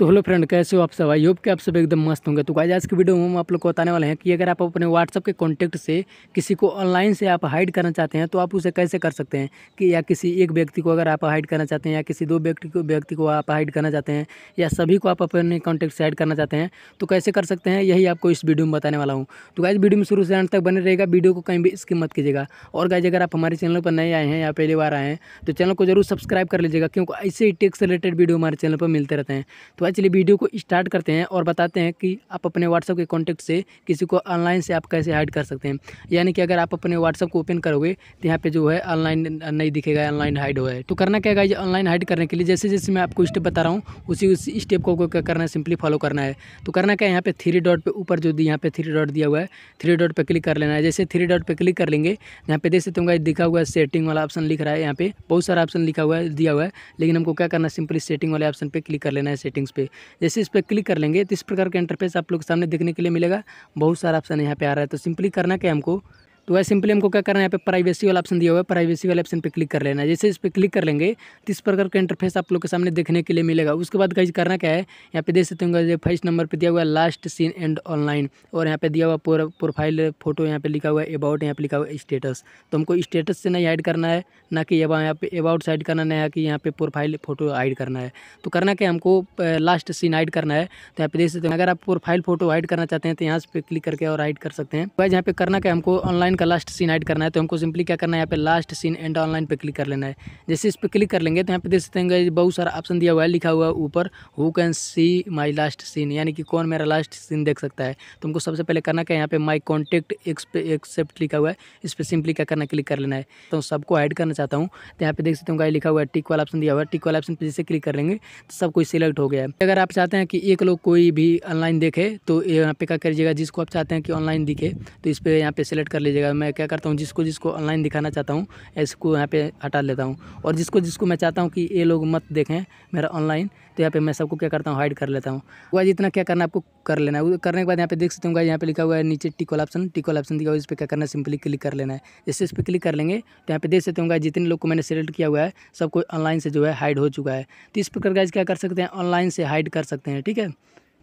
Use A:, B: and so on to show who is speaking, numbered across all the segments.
A: तो hello friend कैसे हो आप सब आई होप कि आप सब एकदम मस्त होंगे तो आज की वीडियो में हम आप लोग को बताने वाले हैं कि अगर आप अपने व्हाट्सअप के कॉन्टैक्ट से किसी को ऑनलाइन से आप हाइड करना चाहते हैं तो आप उसे कैसे कर सकते हैं कि या किसी एक व्यक्ति को अगर आप हाइड करना चाहते हैं या किसी दो व्यक्ति को व्यक्ति को आप हाइड करना चाहते हैं या सभी को आप अपने कॉन्टैक्ट से हाइड करना चाहते हैं तो कैसे कर सकते हैं यही आपको इस वीडियो में बताने वाला हूँ तो गाइज वीडियो में शुरू से अंत तक बने रहेगा वीडियो को कहीं भी इसकी मत कीजिएगा और गाइज अगर आप हमारे चैनल पर नए आए हैं या पहली बार आए हैं तो चैनल को जरूर सब्सक्राइब कर लीजिएगा क्योंकि ऐसे ही टेक्स रिलेटेड वीडियो हमारे चैनल पर मिलते रहते हैं तो तो चलिए वीडियो को स्टार्ट करते हैं और बताते हैं कि आप अपने व्हाट्सअप के कॉन्टैक्ट से किसी को ऑनलाइन से आप कैसे हाइड कर सकते हैं यानी कि अगर आप अपने व्हाट्सअप को ओपन करोगे तो यहाँ पे जो है ऑनलाइन नहीं दिखेगा ऑनलाइन हाइड हुआ है तो करना क्या ये ऑनलाइन हाइड करने के लिए जैसे जैसे मैं आपको स्टेप बता रहा हूँ उसी उसी स्टेप को क्या करना है सिंपली फॉलो करना है तो करना क्या है यहाँ पे थ्री डॉट पर ऊपर जो यहाँ पे थ्री डॉट दिया हुआ है थ्री डॉट पर क्लिक कर लेना है जैसे थ्री डॉट पर क्लिक कर लेंगे यहाँ पे देख सकते होंगे दिखा हुआ है सेटिंग वाला ऑप्शन लिख रहा है यहाँ पे बहुत सारा ऑप्शन लिखा हुआ है दिया हुआ है लेकिन हमको क्या करना है सिंपली सेटिंग वाले ऑप्शन पर क्लिक कर लेना है सेटिंग्स पे पे जैसे इस पर क्लिक कर लेंगे तो इस प्रकार का इंटरफेस आप लोग सामने देखने के लिए मिलेगा बहुत सारा ऑप्शन यहाँ पे आ रहा है तो सिंपली करना क्या हमको तो वह सिंपली हमको क्या करना है यहाँ पे प्राइवेसी वाला ऑप्शन दिया हुआ है प्राइवेसी वाले ऑप्शन पे क्लिक कर लेना है जैसे इस पर क्लिक कर लेंगे तो इस प्रकार का इंटरफेस आप लोग के सामने देखने के लिए मिलेगा उसके बाद कहीं करना क्या है यहाँ पे देख सकते होंगे फर्स्ट नंबर पर दिया हुआ है लास्ट सीन एंड ऑनलाइन और यहाँ पे दिया हुआ प्रोफाइल फोटो यहाँ पे लिखा हुआ है अबाउट यहाँ पे लिखा हुआ है स्टेटस तो हमको स्टेटस से नहीं ऐड करना है ना कि यहाँ पे अबाउट से ऐड करना है कि यहाँ पे प्रोफाइल फोटो ऐड करना है तो करना क्या हमको लास्ट सीन ऐड करना है तो यहाँ पे देख सकते हैं अगर आप प्रोफाइल फोटो ऐड करना चाहते हैं तो यहाँ पे क्लिक करके और ऐड कर सकते हैं वह यहाँ पे करना क्या हमको ऑनलाइन का लास्ट सीन ऐड करना है तो हमको सिंपली क्या करना है यहाँ पे लास्ट सीन एंड ऑनलाइन पे क्लिक कर लेना है जैसे इस पर क्लिक कर लेंगे तो यहाँ पे देख सकते हैं बहुत सारा ऑप्शन दिया हुआ है लिखा हुआ है ऊपर who can see my last seen यानी कि कौन मेरा लास्ट सीन देख सकता है तो हमको सबसे पहले करना क्या यहाँ पे माई कॉन्टेक्ट एक्स पे एक्सेप्ट लिखा हुआ है इस पर सिंपली क्या करना क्लिक कर लेना है तो सबको ऐड करना चाहता हूँ तो यहाँ पे देख सकते हैं लिखा हुआ है टिक वाला ऑप्शन दिया हुआ है टिक वाला ऑप्शन पर जैसे क्लिक कर लेंगे तो सब कुछ सिलेक्ट हो गया है अगर आप चाहते हैं कि एक लोग कोई भी ऑनलाइन देखे तो यहाँ पे क्या करिएगा जिसको आप चाहते हैं कि ऑनलाइन दिखे तो इस पर यहाँ पे सिलेक्ट कर लीजिएगा मिलेगा मैं क्या करता हूँ जिसको जिसको ऑनलाइन दिखाना चाहता हूँ इसको यहाँ पे हटा लेता हूँ और जिसको जिसको मैं चाहता हूँ कि ये लोग मत देखें मेरा ऑनलाइन तो यहाँ पे मैं सबको क्या करता हूँ हाइड कर लेता हूँ वह जितना क्या करना आपको कर लेना है करने के बाद यहाँ पे देख सकते हूँ यहाँ पे लिखा हुआ है नीचे टिकल ऑप्शन टिकल ऑप्शन दिखा हुआ इस पर क्या करना है सिंपली क्लिक कर लेना है जैसे इस पर क्लिक कर लेंगे तो यहाँ पे देख सकते होंगे जितने लोग को मैंने सेलेक्ट किया हुआ है सबको ऑनलाइन से जो है हाइड हो चुका है तो इस प्रकार का क्या कर सकते हैं ऑनलाइन से हाइड कर सकते हैं ठीक है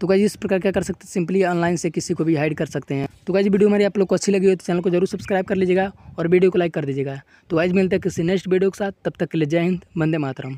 A: तो गाइज इस प्रकार क्या कर सकते हैं सिंपली ऑनलाइन से किसी को भी हाइड कर सकते हैं तो गाइज वीडियो हमारी आप लोग को अच्छी लगी हो तो चैनल को जरूर सब्सक्राइब कर लीजिएगा और वीडियो को लाइक कर दीजिएगा तो गाइज मिलते हैं किसी नेक्स्ट वीडियो के साथ तब तक के लिए जय हिंद बंदे मातरम